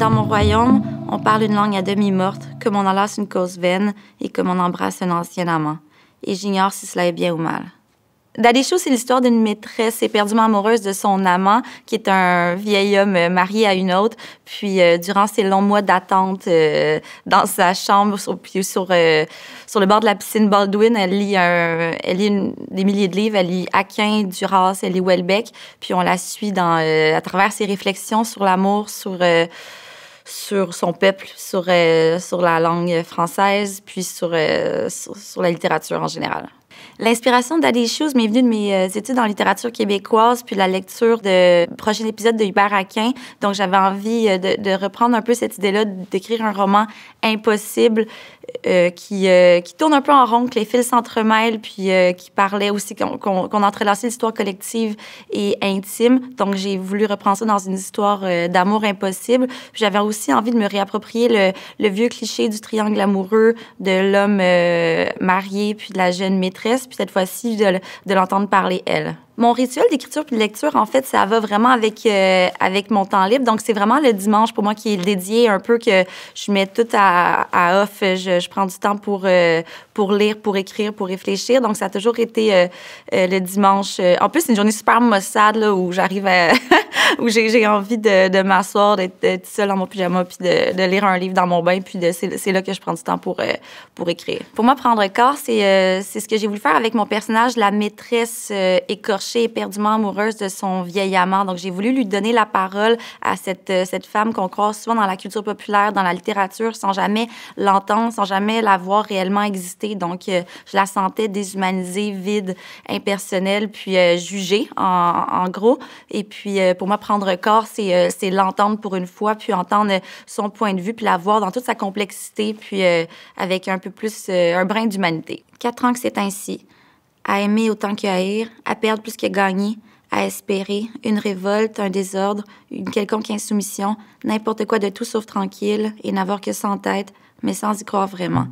Dans mon royaume, on parle une langue à demi morte, comme on enlace une cause vaine et comme on embrasse un ancien amant. Et j'ignore si cela est bien ou mal. Dadesho, c'est l'histoire d'une maîtresse éperdument amoureuse de son amant, qui est un vieil homme marié à une autre. Puis, euh, durant ses longs mois d'attente euh, dans sa chambre, sur, puis sur, euh, sur le bord de la piscine Baldwin, elle lit, elle lit des milliers de livres. Elle lit Aquin, Duras, elle lit Welbeck. Puis, on la suit dans, à travers ses réflexions sur l'amour, sur sur son peuple, euh, sur, la langue française, puis euh, sur, sur, la littérature en général. L'inspiration d'Ali Shoes m'est venue de mes euh, études en littérature québécoise, puis de la lecture de prochain épisode de Hubert Aquin. Donc, j'avais envie de, de, reprendre un peu cette idée-là d'écrire un roman impossible euh, euh, qui, tourne un peu en rond, que les fils s'entremêlent, puis euh, qui parlait aussi qu'on qu'on, entrelaçait l'histoire collective et intime. Donc, j'ai voulu reprendre ça dans une histoire d'amour impossible. J'avais aussi envie de me réapproprier le, vieux cliché du triangle amoureux de l'homme marié, puis de la jeune maîtresse, puis cette fois-ci, de l'entendre parler, elle mon rituel d'écriture puis de lecture, en fait, ça va vraiment avec, euh, avec mon temps libre. Donc, c'est vraiment le dimanche pour moi qui est dédié un peu que je mets tout à, off. Je, prends du temps pour, euh, pour lire, pour écrire, pour réfléchir. Donc, ça a toujours été euh, le dimanche. En plus, c'est une journée super maussade où j'arrive à... où j'ai envie de, m'asseoir, d'être seule dans mon pyjama puis de, lire un livre dans mon bain. Puis c'est là que je prends du temps pour, pour écrire. Pour moi, prendre corps, c'est ce que j'ai voulu faire avec mon personnage, la maîtresse écorchée éperdument amoureuse de son vieil amant. Donc, j'ai voulu lui donner la parole à cette, euh, cette femme qu'on croise souvent dans la culture populaire, dans la littérature, sans jamais l'entendre, sans jamais la voir réellement exister. Donc, euh, je la sentais déshumanisée, vide, impersonnelle, puis euh, jugée, en, gros. Et puis, pour moi, prendre corps, c'est, c'est l'entendre pour une fois, puis entendre son point de vue, puis la voir dans toute sa complexité, puis avec un peu plus, un brin d'humanité. Quatre ans que c'est ainsi à aimer autant à haïr, à perdre plus que gagner, à espérer, une révolte, un désordre, une quelconque insoumission, n'importe quoi de tout sauf tranquille et n'avoir que sans tête, mais sans y croire vraiment.